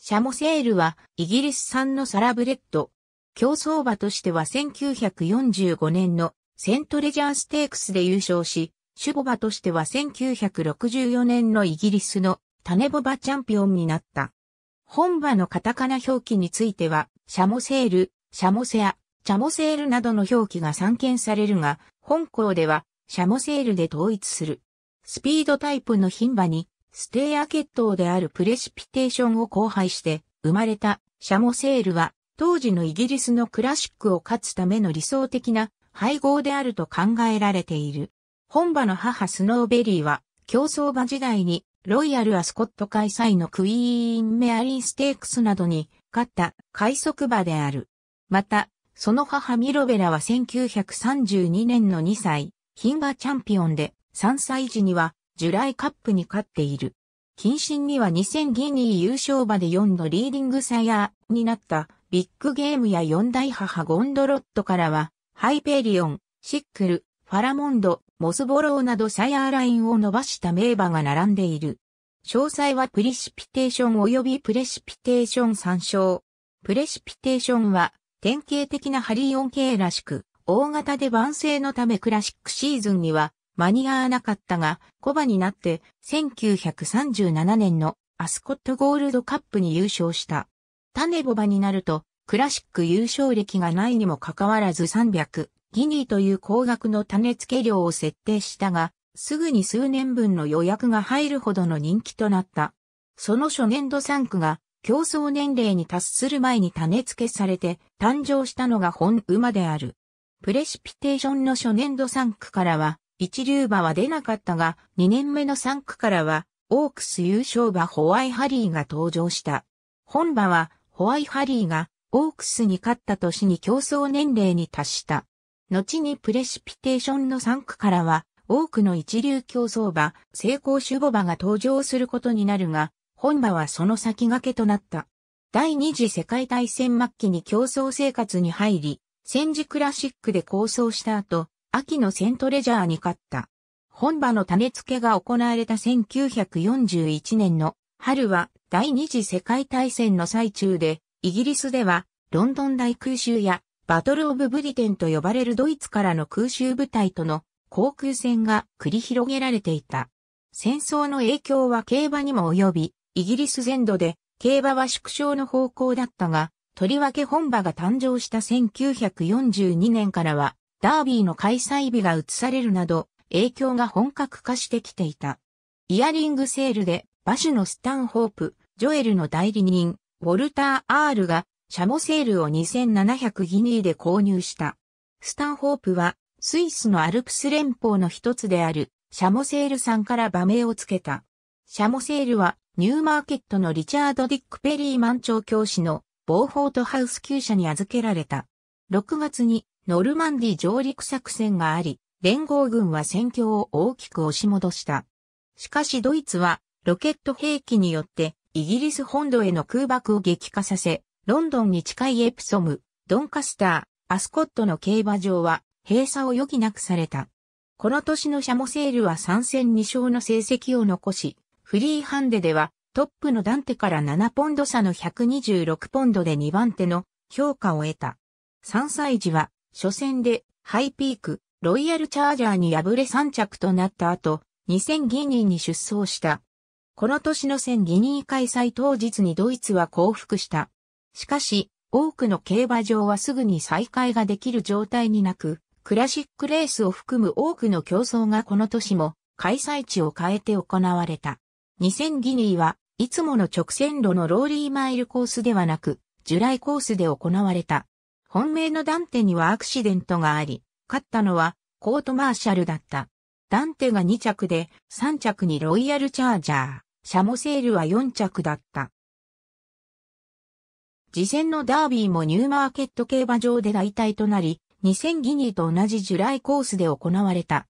シャモセールはイギリス産のサラブレッド。競争馬としては1945年のセントレジャーステークスで優勝し、主母馬としては1964年のイギリスのタネボバチャンピオンになった。本馬のカタカナ表記については、シャモセール、シャモセア、チャモセールなどの表記が散見されるが、本校ではシャモセールで統一する。スピードタイプの品馬にステーア血統であるプレシピテーションを交配して生まれたシャモセールは当時のイギリスのクラシックを勝つための理想的な配合であると考えられている。本場の母スノーベリーは競争馬時代にロイヤルアスコット開催のクイーンメアリーステークスなどに勝った快速馬である。また、その母ミロベラは1932年の2歳、ン馬チャンピオンで3歳時にはジュライカップに勝っている。近親には2000ギニー優勝馬で4のリーディングサヤーになったビッグゲームや四大母ゴンドロットからは、ハイペリオン、シックル、ファラモンド、モスボローなどサヤーラインを伸ばした名馬が並んでいる。詳細はプレシピテーション及びプレシピテーション参照。プレシピテーションは典型的なハリーオン系らしく、大型で万性のためクラシックシーズンには間に合わなかったが、コバになって1937年のアスコットゴールドカップに優勝した。種ボバになると、クラシック優勝歴がないにもかかわらず300ギニーという高額の種付け料を設定したが、すぐに数年分の予約が入るほどの人気となった。その初年度3区が競争年齢に達する前に種付けされて誕生したのが本馬である。プレシピテーションの初年度3区からは一流馬は出なかったが、2年目の3区からは、オークス優勝馬ホワイハリーが登場した。本馬は、ホワイハリーが、オークスに勝った年に競争年齢に達した。後にプレシピテーションの3区からは、多くの一流競争馬、成功守護馬が登場することになるが、本馬はその先駆けとなった。第二次世界大戦末期に競争生活に入り、戦時クラシックで構想した後、秋のセントレジャーに勝った。本場の種付けが行われた1941年の春は第二次世界大戦の最中で、イギリスではロンドン大空襲やバトルオブブリテンと呼ばれるドイツからの空襲部隊との航空戦が繰り広げられていた。戦争の影響は競馬にも及び、イギリス全土で競馬は縮小の方向だったが、とりわけ本場が誕生した1942年からはダービーの開催日が移されるなど、影響が本格化してきていた。イヤリングセールで、馬主のスタンホープ、ジョエルの代理人、ウォルター・アールが、シャモセールを2700ギニーで購入した。スタンホープは、スイスのアルプス連邦の一つである、シャモセールさんから馬名をつけた。シャモセールは、ニューマーケットのリチャード・ディック・ペリー満潮教師の、ボーフォートハウス級舎に預けられた。6月にノルマンディ上陸作戦があり、連合軍は戦況を大きく押し戻した。しかしドイツはロケット兵器によってイギリス本土への空爆を激化させ、ロンドンに近いエプソム、ドンカスター、アスコットの競馬場は閉鎖を余儀なくされた。この年のシャモセールは3戦2勝の成績を残し、フリーハンデではトップのダンテから7ポンド差の126ポンドで2番手の評価を得た。3歳児は、初戦で、ハイピーク、ロイヤルチャージャーに敗れ3着となった後、2000ギニーに出走した。この年の戦ギニー開催当日にドイツは降伏した。しかし、多くの競馬場はすぐに再開ができる状態になく、クラシックレースを含む多くの競争がこの年も開催地を変えて行われた。2000ギニーはいつもの直線路のローリーマイルコースではなく、従来コースで行われた。本命のダンテにはアクシデントがあり、勝ったのはコートマーシャルだった。ダンテが2着で3着にロイヤルチャージャー、シャモセールは4着だった。次戦のダービーもニューマーケット競馬場で代替となり、2000ギニーと同じジュライコースで行われた。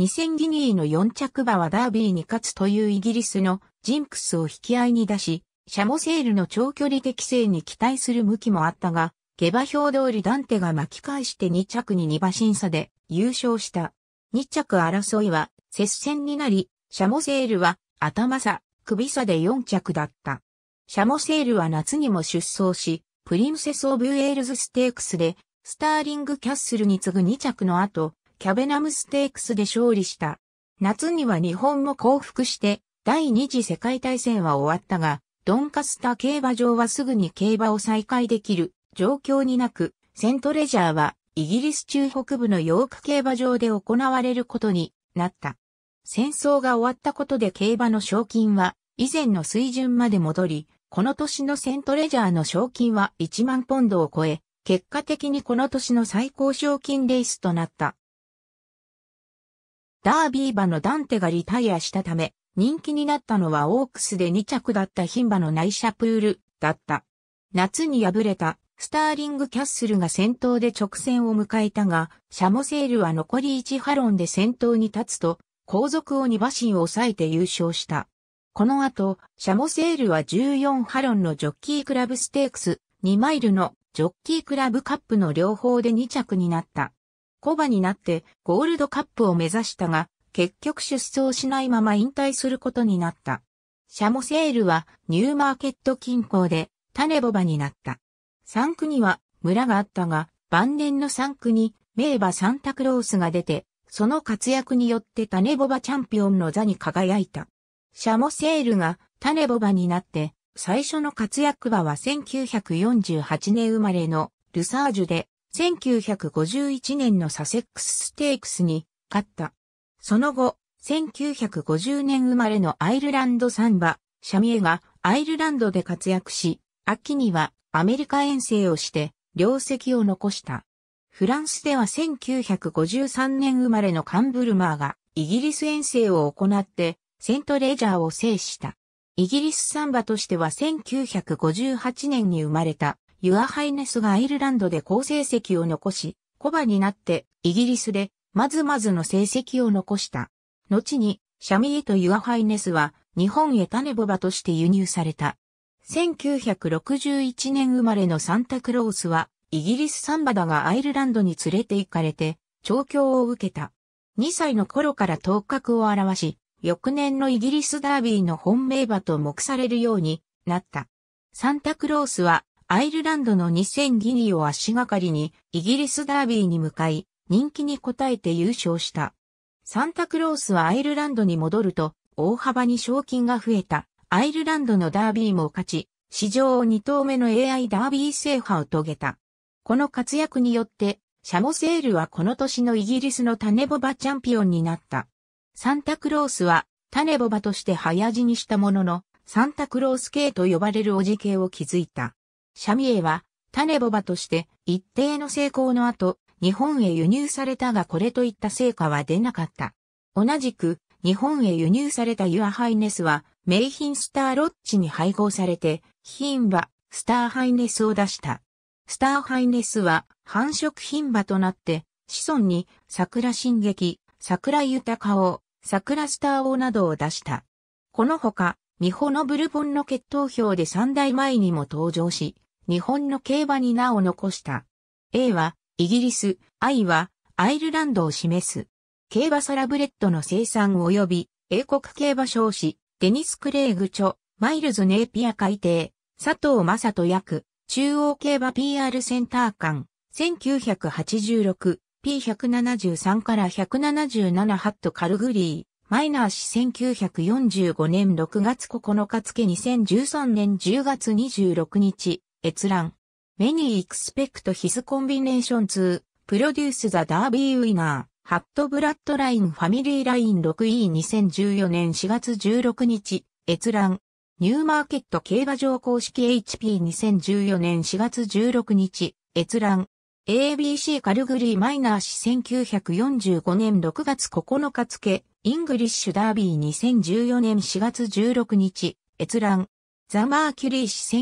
2000ギニーの4着馬はダービーに勝つというイギリスのジンクスを引き合いに出し、シャモセールの長距離適性に期待する向きもあったが、下馬評通りダンテが巻き返して2着に2馬審査で優勝した。2着争いは接戦になり、シャモセールは頭差、首差で4着だった。シャモセールは夏にも出走し、プリンセス・オブ・ウェールズ・ステークスで、スターリング・キャッスルに次ぐ2着の後、キャベナム・ステークスで勝利した。夏には日本も降伏して、第二次世界大戦は終わったが、ドンカスタ競馬場はすぐに競馬を再開できる状況になく、セントレジャーはイギリス中北部のヨーク競馬場で行われることになった。戦争が終わったことで競馬の賞金は以前の水準まで戻り、この年のセントレジャーの賞金は1万ポンドを超え、結果的にこの年の最高賞金レースとなった。ダービー馬のダンテがリタイアしたため、人気になったのはオークスで2着だった牝馬のナイシャプールだった。夏に敗れたスターリング・キャッスルが先頭で直線を迎えたが、シャモセールは残り1ハロンで先頭に立つと、後続を2馬身抑えて優勝した。この後、シャモセールは14ハロンのジョッキークラブステークス、2マイルのジョッキークラブカップの両方で2着になった。コバになってゴールドカップを目指したが、結局出走しないまま引退することになった。シャモセールはニューマーケット近郊で種ボバになった。三区には村があったが、晩年の三区に名馬サンタクロースが出て、その活躍によって種ボバチャンピオンの座に輝いた。シャモセールが種ボバになって、最初の活躍場は1948年生まれのルサージュで、1951年のサセックスステークスに勝った。その後、1950年生まれのアイルランドサンバ、シャミエがアイルランドで活躍し、秋にはアメリカ遠征をして、領績を残した。フランスでは1953年生まれのカンブルマーがイギリス遠征を行ってセントレジャーを制した。イギリスサンバとしては1958年に生まれたユアハイネスがアイルランドで好成績を残し、コバになってイギリスでまずまずの成績を残した。後にシャミーとユアハイネスは日本へ種ボバとして輸入された。1961年生まれのサンタクロースは、イギリスサンバだがアイルランドに連れて行かれて、調教を受けた。2歳の頃から頭角を現し、翌年のイギリスダービーの本命馬と目されるようになった。サンタクロースは、アイルランドの2000ギニを足がかりに、イギリスダービーに向かい、人気に応えて優勝した。サンタクロースはアイルランドに戻ると、大幅に賞金が増えた。アイルランドのダービーも勝ち、史上2頭目の AI ダービー制覇を遂げた。この活躍によって、シャモセールはこの年のイギリスの種ボバチャンピオンになった。サンタクロースは、種ボバとして早死にしたものの、サンタクロース系と呼ばれるおじ系を築いた。シャミエは、種ボバとして一定の成功の後、日本へ輸入されたがこれといった成果は出なかった。同じく、日本へ輸入されたユアハイネスは、名品スターロッチに配合されて、品馬、スターハイネスを出した。スターハイネスは繁殖品馬となって、子孫に桜進撃、桜豊を、桜スター王などを出した。このほか、日本のブルボンの血統表で三代前にも登場し、日本の競馬に名を残した。A はイギリス、I はアイルランドを示す。競馬サラブレッドの生産及び、英国競馬少子、デニス・クレイグ著、マイルズ・ネイピア改定、佐藤正人役、中央競馬 PR センター間、1986、P173 から177ハットカルグリー、マイナー氏1945年6月9日付2013年10月26日、閲覧。メニー・エクスペクト・ヒス・コンビネーションー、プロデュース・ザ・ダービー・ウィナー。ハットブラッドラインファミリーライン 6E2014 年4月16日、閲覧。ニューマーケット競馬場公式 HP2014 年4月16日、閲覧。ABC カルグリーマイナー氏1945年6月9日付、イングリッシュダービー2014年4月16日、閲覧。ザ・マーキュリー氏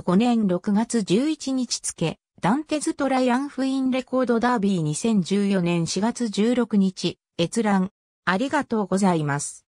1945年6月11日付、ダンテズトライアンフインレコードダービー2014年4月16日、閲覧。ありがとうございます。